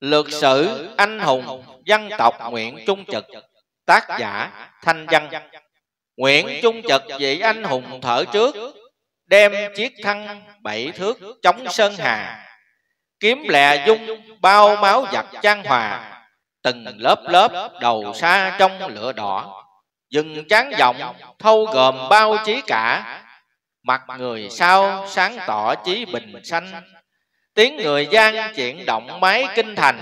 Lược sử anh hùng dân tộc Nguyễn Trung Trực Tác giả Thanh Văn Nguyễn Trung Trực vị anh hùng thở trước Đem chiếc thăng bảy thước chống sơn hà Kiếm lè dung bao máu giặc trang hòa Từng lớp lớp đầu xa trong lửa đỏ Dừng chán giọng thâu gồm bao chí cả Mặt người sao sáng tỏ chí bình xanh tiếng người gian chuyển động máy kinh thành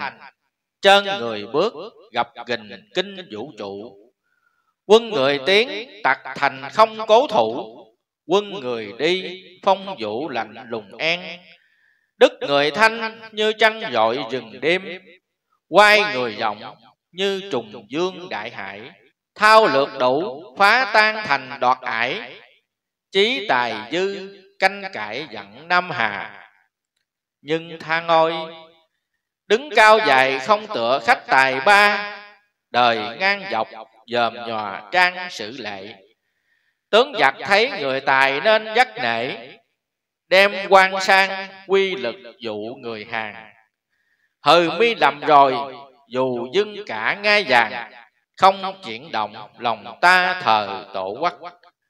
chân người bước gặp gình kinh vũ trụ quân người tiến tặc thành không cố thủ quân người đi phong vũ lạnh lùng an đức người thanh như trăng dội rừng đêm quay người giọng như trùng dương đại hải thao lược đủ phá tan thành đoạt ải chí tài dư canh cải dẫn nam hà nhưng tha ngôi đứng cao dài không tựa khách tài ba đời ngang dọc dòm nhòa trang sự lệ tướng giặc thấy người tài nên dắt nể đem quan sang quy lực dụ người hàng hừ mi lầm rồi dù dưng cả ngai vàng không chuyển động lòng ta thờ tổ quốc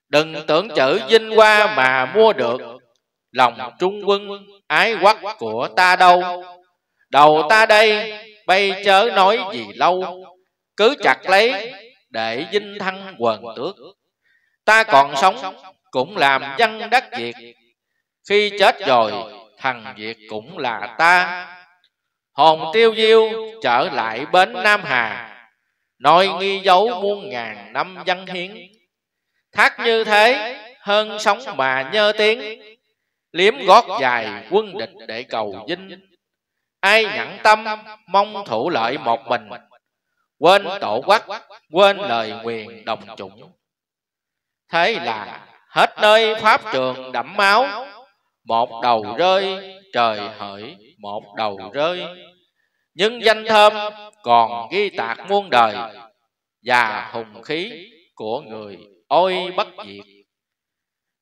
đừng tưởng chữ vinh hoa mà mua được lòng trung quân ái quắc của ta đâu đầu ta đây bay chớ nói gì lâu cứ chặt lấy để dinh thăng quần tước ta còn sống cũng làm dân đất việt khi chết rồi thằng việt cũng là ta hồn tiêu diêu trở lại bến nam hà nói nghi dấu muôn ngàn năm văn hiến thác như thế hơn sống mà nhơ tiếng liếm gót dài quân địch để cầu vinh ai nhẫn tâm mong thủ lợi một mình quên tổ quốc quên lời quyền đồng chủng thế là hết nơi pháp trường đẫm máu một đầu rơi trời hỡi một đầu rơi nhưng danh thơm còn ghi tạc muôn đời và hùng khí của người ôi bất diệt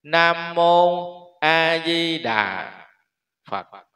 nam mô a di đà phật